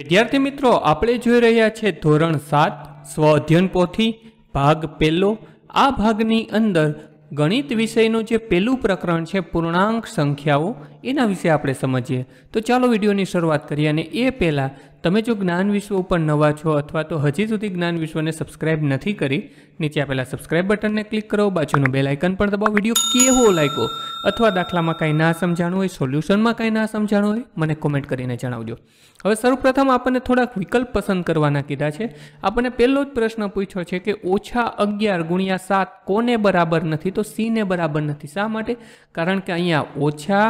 વિદ્યાર્થી મિત્રો આપણે જોઈ રહ્યા છે ધોરણ સાત સ્વ અધ્યયન પોથી ભાગ પહેલો આ ભાગની અંદર ગણિત વિષયનું જે પહેલું પ્રકરણ છે પૂર્ણાંક સંખ્યાઓ એના વિશે આપણે સમજીએ તો ચાલો વિડીયોની શરૂઆત કરીએ અને એ પહેલાં તમે જો જ્ઞાન વિશ્વ ઉપર નવા છો અથવા તો હજી સુધી જ્ઞાન વિશ્વને સબસ્ક્રાઇબ નથી કરી નીચે આપેલા સબસ્ક્રાઇબ બટનને ક્લિક કરો બાજુનું બે લાઇકન પણ દબાવો વિડીયો કેવો લાગ્યો અથવા દાખલામાં કાંઈ ના સમજાણું હોય સોલ્યુશનમાં કાંઈ ના સમજાણું હોય મને કોમેન્ટ કરીને જણાવજો હવે સૌપ્રથમ આપણને થોડાક વિકલ્પ પસંદ કરવાના કીધા છે આપણને પહેલો જ પ્રશ્ન પૂછ્યો છે કે ઓછા અગિયાર ગુણ્યા સાત કોને બરાબર નથી તો સીને બરાબર નથી શા માટે કારણ કે અહીંયા ઓછા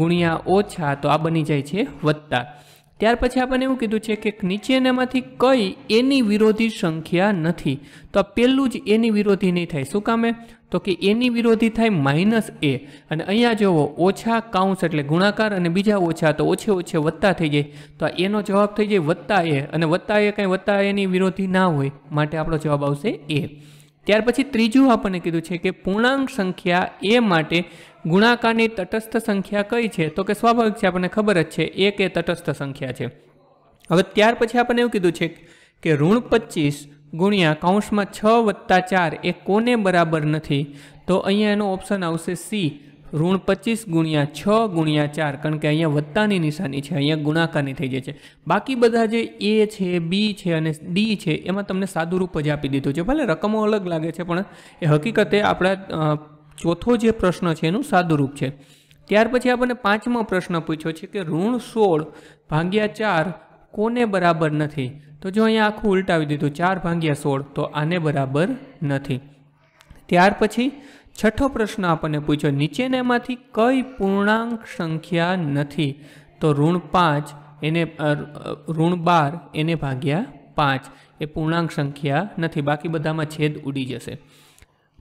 ગુણ્યા ઓછા તો આ બની જાય છે વત્તા ત્યાર પછી આપણને એવું કીધું છે કે નીચેનામાંથી કઈ એની વિરોધી સંખ્યા નથી તો પહેલું જ એની વિરોધી નહીં થાય શું કામે તો કે એની વિરોધી થાય માઇનસ એ અને અહીંયા જુઓ ઓછા કાઉન્સ એટલે ગુણાકાર અને બીજા ઓછા તો ઓછે ઓછે વત્તા થઈ જાય તો એનો જવાબ થઈ જાય વત્તા એ અને વત્તા એ કાંઈ વત્તા એની વિરોધી ના હોય માટે આપણો જવાબ આવશે એ ત્યાર પછી ત્રીજું આપણને કીધું છે કે પૂર્ણાંક સંખ્યા એ માટે ગુણાકારની તટસ્થ સંખ્યા કઈ છે તો કે સ્વાભાવિક છે આપણને ખબર જ છે એક એ તટસ્થ સંખ્યા છે હવે ત્યાર પછી આપણને એવું કીધું છે કે ઋણ પચીસ ગુણ્યા કાઉન્સમાં છ વત્તા ચાર એ કોને બરાબર નથી તો અહીંયા એનો ઓપ્શન આવશે સી ઋણ પચીસ ગુણ્યા છ ગુણ્યા ચાર કારણ કે અહીંયા વત્તાની નિશાની છે અહીંયા ગુણાકારની થઈ જાય છે બાકી બધા જે એ છે બી છે અને ડી છે એમાં તમને રૂપ જ આપી દીધું છે ભલે રકમો અલગ લાગે છે પણ એ હકીકતે આપણા ચોથો જે પ્રશ્ન છે એનું સાદુરૂપ છે ત્યાર પછી આપણને પાંચમો પ્રશ્ન પૂછ્યો છે કે ઋણ સોળ ભાગ્યા ચાર કોને બરાબર નથી તો જો અહીંયા આખું ઉલટાવી દીધું ચાર ભાગ્યા સોળ તો આને બરાબર નથી ત્યાર પછી છઠ્ઠો પ્રશ્ન આપણને પૂછ્યો નીચેને એમાંથી કઈ પૂર્ણાંક સંખ્યા નથી તો ઋણ પાંચ એને ઋણ બાર એને ભાગ્યા પાંચ એ પૂર્ણાંક સંખ્યા નથી બાકી બધામાં છેદ ઉડી જશે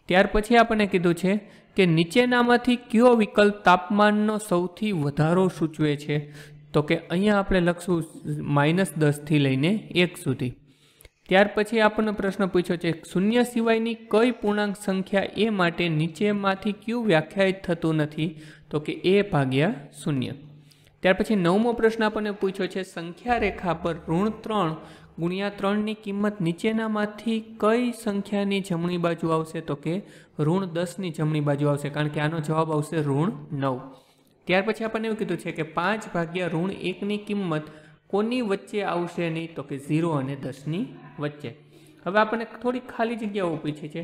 ત્યાર પછી આપણે કીધું છે કે નીચેનામાંથી કયો વિકલ્પ તાપમાનનો સૌથી વધારો સૂચવે છે તો કે અહીંયા આપણે લખશું માઇનસ દસથી લઈને એક સુધી ત્યાર પછી આપણને પ્રશ્ન પૂછ્યો છે શૂન્ય સિવાયની કઈ પૂર્ણાંક સંખ્યા એ માટે નીચેમાંથી ક્યુ વ્યાખ્યાયિત થતું નથી તો કે એ ભાગ્યા શૂન્ય ત્યાર પછી નવમો પ્રશ્ન આપણને પૂછ્યો છે સંખ્યા રેખા પર ઋણ ત્રણ ગુણ્યા ત્રણની કિંમત નીચેનામાંથી કઈ સંખ્યાની જમણી બાજુ આવશે તો કે ઋણ દસની જમણી બાજુ આવશે કારણ કે આનો જવાબ આવશે ઋણ નવ ત્યાર પછી આપણને એવું કીધું છે કે પાંચ ભાગ્યા ઋણ એકની કિંમત કોની વચ્ચે આવશે નહીં તો કે ઝીરો અને દસની વચ્ચે હવે આપણને થોડી ખાલી જગ્યાઓ પૂછી છે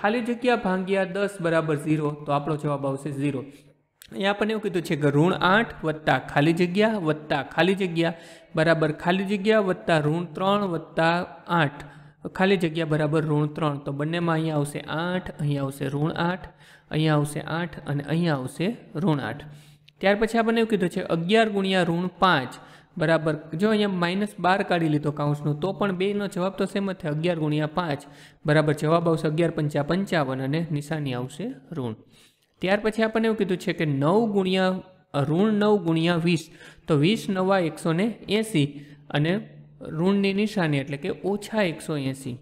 ખાલી જગ્યા ભાંગ્યા દસ બરાબર ઝીરો તો આપણો જવાબ આવશે ઝીરો અહીંયા આપણને એવું કીધું છે કે ઋણ આઠ વત્તા ખાલી જગ્યા વત્તા ખાલી જગ્યા બરાબર ખાલી જગ્યા વત્તા ઋણ ત્રણ વત્તા આઠ ખાલી જગ્યા બરાબર ઋણ ત્રણ તો બંનેમાં અહીંયા આવશે આઠ અહીંયા આવશે ઋણ આઠ અહીંયા આવશે આઠ અને અહીંયા આવશે ઋણ આઠ ત્યાર પછી આપણને એવું કીધું છે અગિયાર ગુણ્યા ઋણ પાંચ બરાબર જો અહીંયા માઇનસ બાર કાઢી લીધો કાઉન્સનો તો પણ બેનો જવાબ તો સેમ જ થાય અગિયાર ગુણ્યા પાંચ બરાબર જવાબ આવશે અગિયાર પંચા પંચાવન અને નિશાની આવશે ઋણ ત્યાર પછી આપણને એવું કીધું છે કે નવ ગુણ્યા ઋણ નવ ગુણ્યા વીસ તો વીસ નવા એકસો ને એંસી અને ઋણની નિશાની એટલે કે ઓછા એકસો એંસી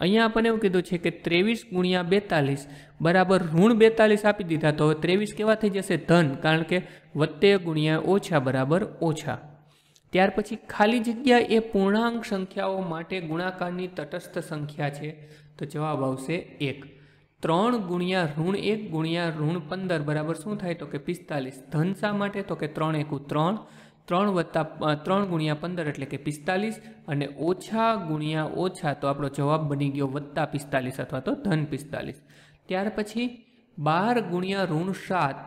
અહીંયા આપણને એવું કીધું છે કે ત્રેવીસ ગુણ્યા બેતાલીસ બરાબર ઋણ બેતાલીસ આપી દીધા તો હવે ત્રેવીસ કેવા થઈ જશે ધન કારણ કે વત્તે ગુણ્યા ઓછા બરાબર ઓછા ત્યાર પછી ખાલી જગ્યા એ પૂર્ણાંક સંખ્યાઓ માટે ગુણાકારની તટસ્થ સંખ્યા છે તો જવાબ આવશે એક ત્રણ ગુણ્યા ઋણ એક ગુણ્યા ઋણ પંદર બરાબર શું થાય તો કે પિસ્તાલીસ ધન શા માટે તો કે ત્રણ એકુ ત્રણ ત્રણ વત્તા ત્રણ ગુણ્યા પંદર એટલે કે પિસ્તાલીસ અને ઓછા ગુણ્યા ઓછા તો આપણો જવાબ બની ગયો વત્તા પિસ્તાલીસ અથવા તો ધન પિસ્તાલીસ ત્યાર પછી બાર ગુણ્યા ઋણ સાત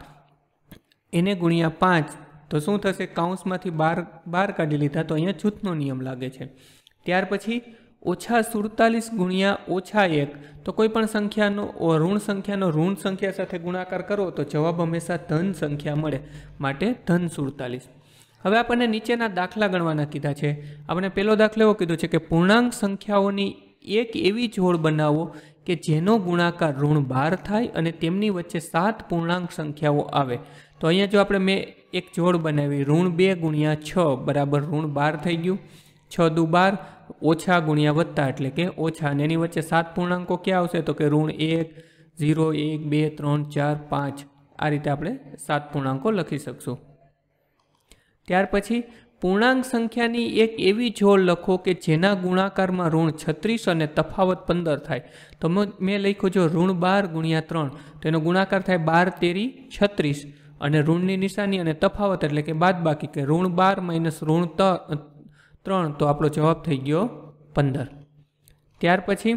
એને ગુણ્યા પાંચ તો શું થશે કાઉન્સમાંથી બાર બાર કાઢી લીધા તો અહીંયા જૂથનો નિયમ લાગે છે ત્યાર પછી ઓછા સુડતાલીસ ગુણ્યા ઓછા એક તો કોઈ પણ સંખ્યાનો ઋણ સંખ્યાનો ઋણ સંખ્યા સાથે ગુણાકાર કરો તો જવાબ હંમેશા ધન સંખ્યા મળે માટે ધન સુડતાલીસ હવે આપણને નીચેના દાખલા ગણવાના કીધા છે આપણે પહેલો દાખલો એવો કીધો છે કે પૂર્ણાંક સંખ્યાઓની એક એવી જોડ બનાવો કે જેનો ગુણાકાર ઋણ બાર થાય અને તેમની વચ્ચે સાત પૂર્ણાંક સંખ્યાઓ આવે તો અહીંયા જો આપણે મેં એક જોડ બનાવી ઋણ બે ગુણ્યા છ બરાબર ઋણ બાર થઈ ગયું છ દુ બાર ઓછા ગુણ્યા વધતા એટલે કે ઓછા અને એની વચ્ચે સાત પૂર્ણાંકો ક્યાં આવશે તો કે ઋણ એક ઝીરો એક બે ત્રણ ચાર પાંચ આ રીતે આપણે સાત પૂર્ણાંકો લખી શકશું ત્યાર પછી પૂર્ણાંક સંખ્યાની એક એવી જોડ લખો કે જેના ગુણાકારમાં ઋણ છત્રીસ અને તફાવત પંદર થાય તો મેં લખ્યું જો ઋણ બાર ગુણ્યા ત્રણ તો એનો ગુણાકાર થાય બાર તેરી છત્રીસ અને ઋણની નિશાની અને તફાવત એટલે કે બાદ બાકી કે ઋણ બાર માઇનસ ઋણ ત્રણ તો આપણો જવાબ થઈ ગયો પંદર ત્યાર પછી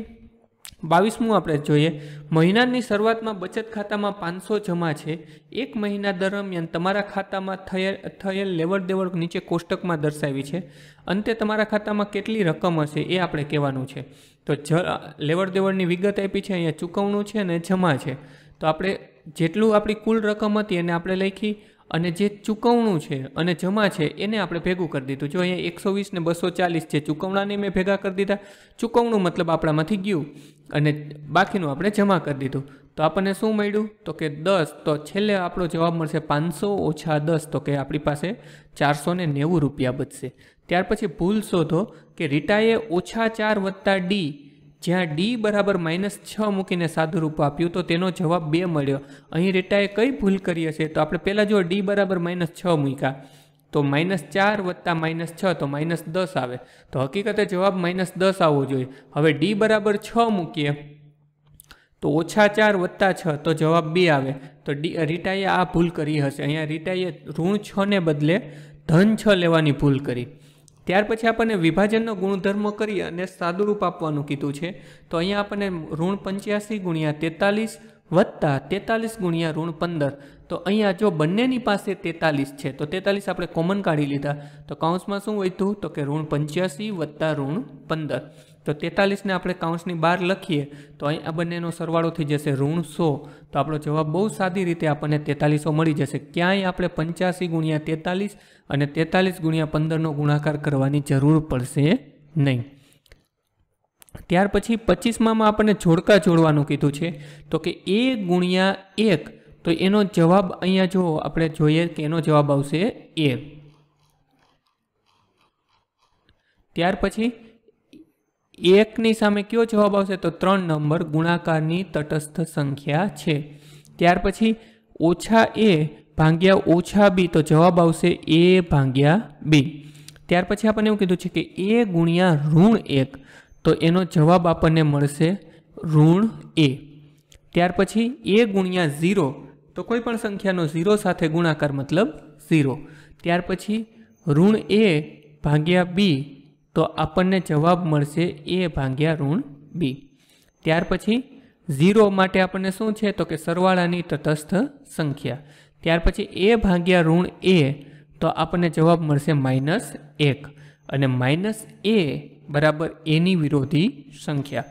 બાવીસમું આપણે જોઈએ મહિનાની શરૂઆતમાં બચત ખાતામાં પાંચસો જમા છે એક મહિના દરમિયાન તમારા ખાતામાં થયેલ થયેલ લેવડ દેવડ નીચે કોષ્ટકમાં દર્શાવી છે અંતે તમારા ખાતામાં કેટલી રકમ હશે એ આપણે કહેવાનું છે તો જ લેવડ દેવડની વિગત આપી છે અહીંયા ચૂકવણું છે અને જમા છે તો આપણે જેટલું આપણી કુલ રકમ હતી એને આપણે લખી અને જે ચૂકવણું છે અને જમા છે એને આપણે ભેગું કરી દીધું જો અહીંયા એકસો વીસ ને બસો ચાલીસ છે ચૂકવણાને મેં ભેગા કરી દીધા ચૂકવણું મતલબ આપણામાંથી ગયું અને બાકીનું આપણે જમા કરી દીધું તો આપણને શું મળ્યું તો કે દસ તો છેલ્લે આપણો જવાબ મળશે પાંચસો ઓછા દસ તો કે આપણી પાસે ચારસો ને નેવું રૂપિયા બચશે ત્યાર પછી ભૂલ શોધો કે રીટાએ ઓછા ચાર વત્તા ડી જ્યાં ડી બરાબર માઇનસ છ મૂકીને સાદુરૂપ આપ્યું તો તેનો જવાબ બે મળ્યો અહીં રેટાએ કઈ ભૂલ કરી હશે તો આપણે પહેલાં જો ડી બરાબર માઇનસ છ મૂક્યા તો માઇનસ ચાર વત્તા માઇનસ છ તો માઇનસ દસ આવે તો હકીકતે જવાબ માઇનસ દસ આવવો જોઈએ હવે ડી બરાબર છ મૂકીએ તો ઓછા ચાર વત્તા છ તો જવાબ બે આવે તો ડી રીટાએ આ ભૂલ કરી હશે અહીંયા રીટાએ ઋણ છને બદલે ધન છ લેવાની ભૂલ કરી ત્યાર પછી આપણને વિભાજનનો ગુણધર્મ કરી અને સાદુરૂપ આપવાનું કીધું છે તો અહીંયા આપણને ઋણ પંચ્યાસી ગુણ્યા તેતાલીસ વત્તા તેતાલીસ ગુણ્યા ઋણ પંદર તો અહીંયા જો બંનેની પાસે તેતાલીસ છે તો તેતાલીસ આપણે કોમન કાઢી લીધા તો કાઉન્સમાં શું વધ્યું તો કે ઋણ પંચ્યાસી વત્તા ઋણ પંદર તો તેતાલીસને આપણે કાઉન્સની બહાર લખીએ તો અહીં આ બંનેનો સરવાળો થઈ જશે ઋણ સો તો આપણો જવાબ બહુ સાદી રીતે આપણને તેતાલીસો મળી જશે ક્યાંય આપણે પંચ્યાસી ગુણ્યા તેતાલીસ અને તેતાલીસ ગુણ્યા પંદરનો ગુણાકાર કરવાની જરૂર પડશે નહીં ત્યાર પછી પચીસમાં આપણને જોડકા જોડવાનું કીધું છે તો કે એ ગુણ્યા એક તો એનો જવાબ અહીંયા જો આપણે જોઈએ કે એનો જવાબ આવશે એ ત્યાર પછી એકની સામે કયો જવાબ આવશે તો ત્રણ નંબર ગુણાકારની તટસ્થ સંખ્યા છે ત્યાર પછી ઓછા એ ભાગ્યા ઓછા બી તો જવાબ આવશે એ ભાગ્યા બી ત્યાર પછી આપણને એવું કીધું છે કે એ ગુણ્યા ઋણ એક તો એનો જવાબ આપણને મળશે ઋણ એ ત્યાર પછી એ ગુણ્યા ઝીરો તો કોઈ પણ સંખ્યાનો ઝીરો સાથે ગુણાકાર મતલબ ઝીરો ત્યાર પછી ઋણ એ ભાગ્યા બી તો આપણને જવાબ મળશે એ ભાગ્યા ઋણ બી ત્યાર પછી ઝીરો માટે આપણને શું છે તો કે સરવાળાની તટસ્થ સંખ્યા ત્યાર પછી એ ભાગ્યા ઋણ એ તો આપણને જવાબ મળશે માઇનસ એક અને માઇનસ એ બરાબર એની વિરોધી સંખ્યા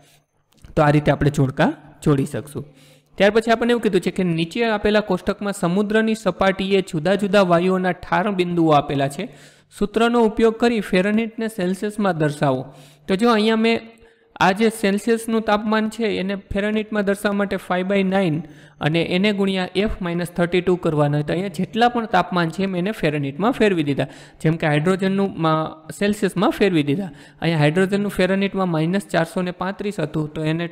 તો આ રીતે આપણે જોડકા જોડી શકશું ત્યાર પછી આપણને એવું કીધું છે કે નીચે આપેલા કોષ્ટકમાં સમુદ્રની સપાટીએ જુદા જુદા વાયુઓના ઠાર બિંદુઓ આપેલા છે સૂત્રનો ઉપયોગ કરી ફેરનહીટને સેલ્સિયસમાં દર્શાવો તો જો અહીંયા મેં આ જે સેલ્સિયસનું તાપમાન છે એને ફેરનહીટમાં દર્શાવવા માટે ફાઇવ બાય નાઇન અને એને ગુણ્યા એફ માઇનસ થર્ટી ટુ કરવાના તો અહીંયા જેટલા પણ તાપમાન છે મેં એને ફેરનહીટમાં ફેરવી દીધા જેમ કે હાઇડ્રોજનનું સેલ્સિયસમાં ફેરવી દીધા અહીંયા હાઇડ્રોજનનું ફેરનહીટમાં માઇનસ ચારસો પાંત્રીસ હતું તો એને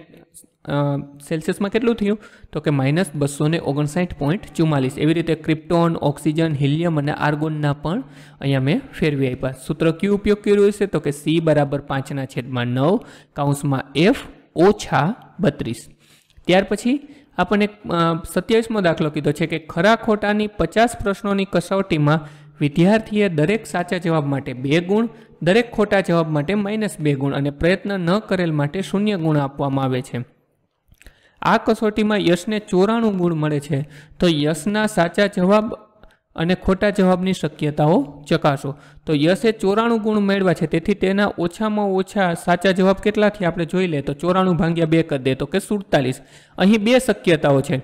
સેલ્સિયસમાં કેટલું થયું તો કે માઇનસ બસો ને ઓગણસાઠ પોઈન્ટ ચુમ્માલીસ એવી રીતે ક્રિપ્ટોન ઓક્સિજન હિલિયમ અને આર્ગોનના પણ અહીંયા મેં ફેરવી આપ્યા સૂત્ર કયું ઉપયોગ કર્યો હશે તો કે સી બરાબર પાંચના છેદમાં નવ કાઉન્સમાં એફ ઓછા બત્રીસ ત્યાર પછી આપણને સત્યાવીસમો દાખલો કીધો છે કે ખરા ખોટાની પચાસ પ્રશ્નોની કસોટીમાં વિદ્યાર્થીએ દરેક સાચા જવાબ માટે બે ગુણ દરેક ખોટા જવાબ માટે માઇનસ બે ગુણ અને પ્રયત્ન ન કરેલ માટે શૂન્ય ગુણ આપવામાં આવે છે આ કસોટીમાં યશને ચોરાણું ગુણ મળે છે તો યશના સાચા જવાબ અને ખોટા જવાબની શક્યતાઓ ચકાસો તો યશે ચોરાણું ગુણ મેળવ્યા છે તેથી તેના ઓછામાં ઓછા સાચા જવાબ કેટલાથી આપણે જોઈ લે તો ચોરાણું ભાંગ્યા બે કરી દે તો કે સુડતાલીસ અહીં બે શક્યતાઓ છે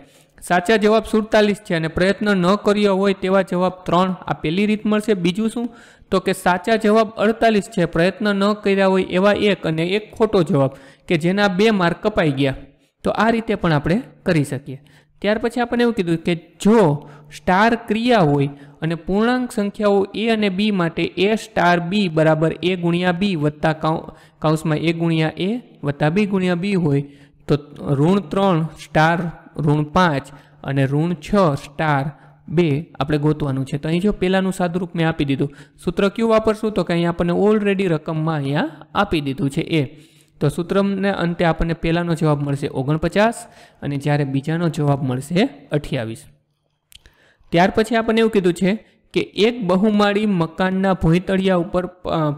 સાચા જવાબ સુડતાલીસ છે અને પ્રયત્ન ન કર્યો હોય તેવા જવાબ ત્રણ આ પહેલી રીત મળશે બીજું શું તો કે સાચા જવાબ અડતાલીસ છે પ્રયત્ન ન કર્યા હોય એવા એક અને એક ખોટો જવાબ કે જેના બે માર્ક કપાઈ ગયા તો આ રીતે પણ આપણે કરી શકીએ ત્યાર પછી આપણે એવું કીધું કે જો સ્ટાર ક્રિયા હોય અને પૂર્ણાંક સંખ્યાઓ એ અને બી માટે એ સ્ટાર બી બરાબર એ ગુણ્યા બી વત્તા કાઉન્સમાં એ ગુણ્યા એ વત્તા બી ગુણ્યા બી હોય તો ઋણ ત્રણ સ્ટાર ઋણ પાંચ અને ઋણ છ સ્ટાર બે આપણે ગોતવાનું છે તો અહીં જો પહેલાંનું સાદુરૂપ મેં આપી દીધું સૂત્ર કયું વાપરશું તો કે અહીં આપણને ઓલરેડી રકમમાં અહીંયા આપી દીધું છે એ તો સૂત્રને અંતે આપણને પહેલાંનો જવાબ મળશે ઓગણપચાસ અને જ્યારે બીજાનો જવાબ મળશે અઠ્યાવીસ ત્યાર પછી આપણને એવું કીધું છે કે એક બહુમાળી મકાનના ભોંયતળિયા ઉપર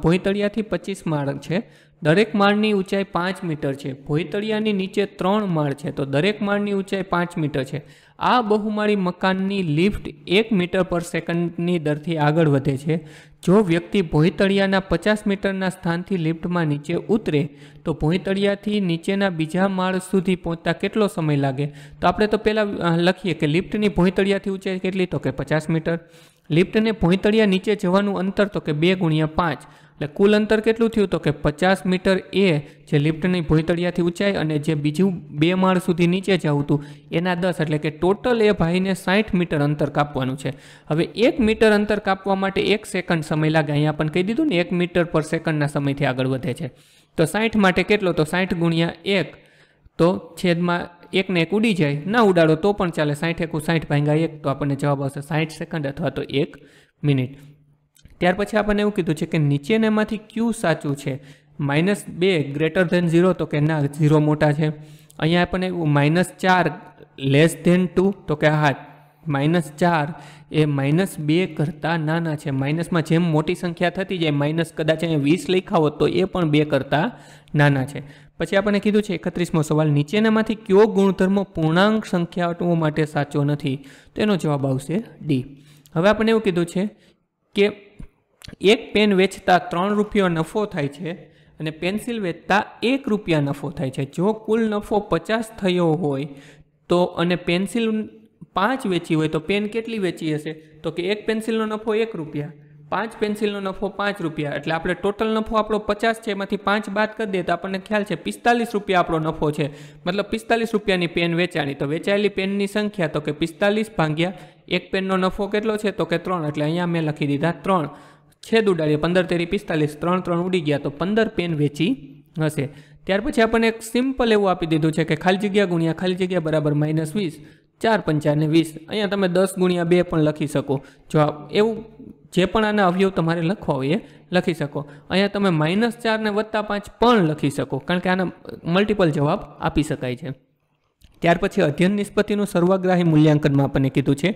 ભોંયતળિયાથી પચીસ માળ છે દરેક માળની ઊંચાઈ પાંચ મીટર છે ભોયતળિયાની નીચે ત્રણ માળ છે તો દરેક માળની ઊંચાઈ પાંચ મીટર છે આ બહુમાળી મકાનની લિફ્ટ એક મીટર પર સેકન્ડની દરથી આગળ વધે છે જો વ્યક્તિ ભોયતળિયાના પચાસ મીટરના સ્થાનથી લિફ્ટમાં નીચે ઉતરે તો ભોયતળિયાથી નીચેના બીજા માળ સુધી પહોંચતા કેટલો સમય લાગે તો આપણે તો પહેલાં લખીએ કે લિફ્ટની ભોયતળિયાથી ઊંચાઈ કેટલી તો કે પચાસ મીટર લિફ્ટને ભોંયતળિયા નીચે જવાનું અંતર તો કે બે ગુણ્યા પાંચ એટલે કુલ અંતર કેટલું થયું તો કે પચાસ મીટર એ જે લિફ્ટની ભોયતળિયાથી ઊંચાઈ અને જે બીજું બે માળ સુધી નીચે જવું હતું એના દસ એટલે કે ટોટલ એ ભાઈને સાઠ મીટર અંતર કાપવાનું છે હવે એક મીટર અંતર કાપવા માટે એક સેકન્ડ સમય લાગે અહીંયા પણ કહી દીધું ને એક મીટર પર સેકન્ડના સમયથી આગળ વધે છે તો સાઠ માટે કેટલો તો સાઠ ગુણ્યા એક તો છેદમાં એકને એક ઉડી જાય ના ઉડાડો તો પણ ચાલે સાઠ એકું સાઠ ભાંગા એક તો આપણને જવાબ આવશે સાઠ સેકન્ડ અથવા તો એક મિનિટ ત્યાર પછી આપણને એવું કીધું છે કે નીચેનામાંથી ક્યુ સાચું છે માઇનસ બે ગ્રેટર ધેન ઝીરો તો કે ના ઝીરો મોટા છે અહીંયા આપણને એવું માઇનસ ચાર લેસ ધેન ટુ તો કે હા માઇનસ ચાર એ માઇનસ બે કરતાં નાના છે માઇનસમાં જેમ મોટી સંખ્યા થતી જાય માઇનસ કદાચ અહીંયા વીસ લખ્યા હોત તો એ પણ બે કરતાં નાના છે પછી આપણે કીધું છે એકત્રીસમો સવાલ નીચેનામાંથી કયો ગુણધર્મો પૂર્ણાંક સંખ્યાઓ માટે સાચો નથી તો એનો જવાબ આવશે ડી હવે આપણે એવું કીધું છે કે એક પેન વેચતા ત્રણ રૂપિયો નફો થાય છે અને પેન્સિલ વેચતા એક રૂપિયા નફો થાય છે જો કુલ નફો પચાસ થયો હોય તો અને પેન્સિલ પાંચ વેચી હોય તો પેન કેટલી વેચી હશે તો કે એક પેન્સિલનો નફો એક રૂપિયા પાંચ પેન્સિલનો નફો પાંચ રૂપિયા એટલે આપણે ટોટલ નફો આપણો પચાસ છે એમાંથી પાંચ બાદ કરી દઈએ તો આપણને ખ્યાલ છે પિસ્તાલીસ રૂપિયા આપણો નફો છે મતલબ પિસ્તાલીસ રૂપિયાની પેન વેચાણી તો વેચાયેલી પેનની સંખ્યા તો કે પિસ્તાલીસ ભાંગ્યા એક પેનનો નફો કેટલો છે તો કે ત્રણ એટલે અહીંયા મેં લખી દીધા ત્રણ છેદ ઉડાડીએ પંદર તેરી પિસ્તાલીસ ત્રણ ત્રણ ઉડી ગયા તો પંદર પેન વેચી હશે ત્યાર પછી આપણને એક સિમ્પલ એવું આપી દીધું છે કે ખાલી જગ્યા ગુણ્યા ખાલી જગ્યા બરાબર માઇનસ વીસ ચાર પંચાને વીસ અહીંયા તમે દસ ગુણ્યા બે પણ લખી શકો જો એવું જે પણ આના અવયવ તમારે લખવા હોય એ લખી શકો અહીંયા તમે માઇનસ ચારને વત્તા પાંચ પણ લખી શકો કારણ કે આના મલ્ટિપલ જવાબ આપી શકાય છે ત્યાર પછી અધ્યયન નિષ્પત્તિનું સર્વગ્રાહી મૂલ્યાંકન આપણને કીધું છે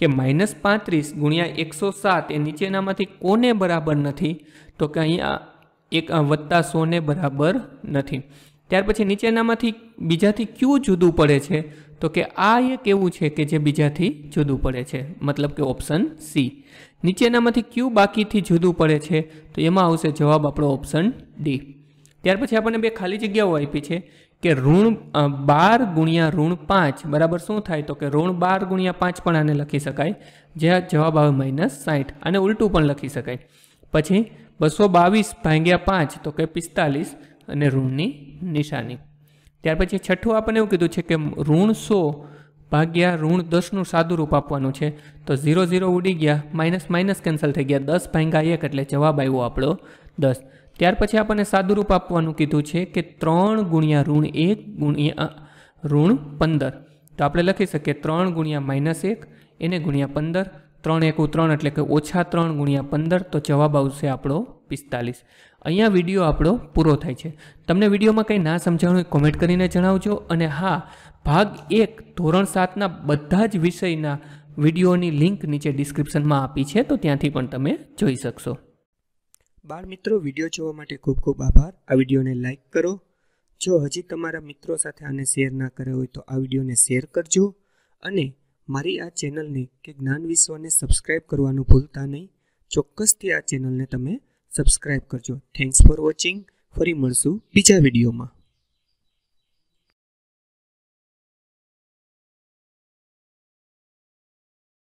કે માઇનસ પાંત્રીસ ગુણ્યા એકસો સાત એ નીચેનામાંથી કોને બરાબર નથી તો કે અહીંયા એક વત્તા સોને બરાબર નથી ત્યાર પછી નીચેનામાંથી બીજાથી ક્યું જુદું પડે છે તો કે આ એક એવું છે કે જે બીજાથી જુદું પડે છે મતલબ કે ઓપ્શન સી નીચેનામાંથી ક્યુ બાકીથી જુદું પડે છે તો એમાં આવશે જવાબ આપણો ઓપ્શન ડી ત્યાર પછી આપણને બે ખાલી જગ્યાઓ આપી છે કે ઋણ બાર ગુણ્યા ઋણ પાંચ બરાબર શું થાય તો કે ઋણ બાર ગુણ્યા પાંચ પણ આને લખી શકાય જે જવાબ આવે માઇનસ સાઠ અને ઉલટું પણ લખી શકાય પછી બસો બાવીસ ભાંગ્યા પાંચ તો કે પિસ્તાલીસ અને ઋણની નિશાની ત્યાર પછી છઠ્ઠું આપણને એવું કીધું છે કે ઋણ સો ભાગ્યા ઋણ દસનું સાદું રૂપ આપવાનું છે તો ઝીરો ઝીરો ઉડી ગયા માઇનસ માઇનસ કેન્સલ થઈ ગયા દસ ભાંગા એક એટલે જવાબ આવ્યો આપણો દસ ત્યાર પછી આપણને સાદુરૂપ આપવાનું કીધું છે કે ત્રણ ગુણ્યા ઋણ એક ગુણ્યા ઋણ પંદર તો આપણે લખી શકીએ ત્રણ ગુણ્યા માઇનસ એક એને ગુણ્યા પંદર ત્રણ એકું ત્રણ એટલે કે ઓછા ત્રણ ગુણ્યા પંદર તો જવાબ આવશે આપણો પિસ્તાલીસ અહીંયા વિડીયો આપણો પૂરો થાય છે તમને વિડીયોમાં કંઈ ના સમજાણું કોમેન્ટ કરીને જણાવજો અને હા ભાગ એક ધોરણ સાતના બધા જ વિષયના વિડીયોની લિંક નીચે ડિસ્ક્રિપ્શનમાં આપી છે તો ત્યાંથી પણ તમે જોઈ શકશો બાળ મિત્રો વિડીયો જોવા માટે ખૂબ ખૂબ આભાર આ વિડીયોને લાઇક કરો જો હજી તમારા મિત્રો સાથે આને શેર ના કર્યો હોય તો આ વિડીયોને શેર કરજો અને મારી આ ચેનલને કે જ્ઞાન વિશ્વને સબસ્ક્રાઇબ કરવાનું ભૂલતા નહીં ચોક્કસથી આ ચેનલને તમે સબસ્ક્રાઇબ કરજો થેન્ક્સ ફોર વોચિંગ ફરી મળશું બીજા વિડીયોમાં